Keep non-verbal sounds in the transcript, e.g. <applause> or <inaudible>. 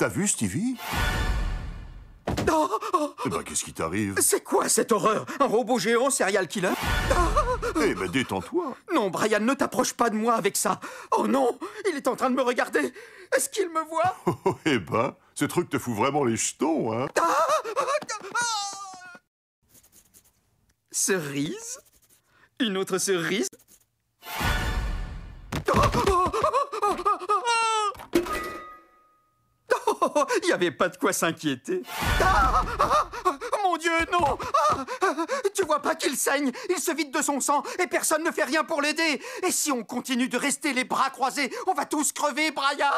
T'as vu, Stevie oh, oh, oh. Eh ben, qu'est-ce qui t'arrive C'est quoi cette horreur Un robot géant, serial killer Eh ben, détends-toi Non, Brian, ne t'approche pas de moi avec ça Oh non Il est en train de me regarder Est-ce qu'il me voit <laughs> Eh ben, ce truc te fout vraiment les jetons, hein ah, ah, ah. Cerise Une autre cerise <laughs> Il n'y avait pas de quoi s'inquiéter. Ah, ah, ah, mon Dieu, non Tu vois pas qu'il saigne Il se vide de son sang et personne ne fait rien pour l'aider. Et si on continue de rester les bras croisés, on va tous crever, Brian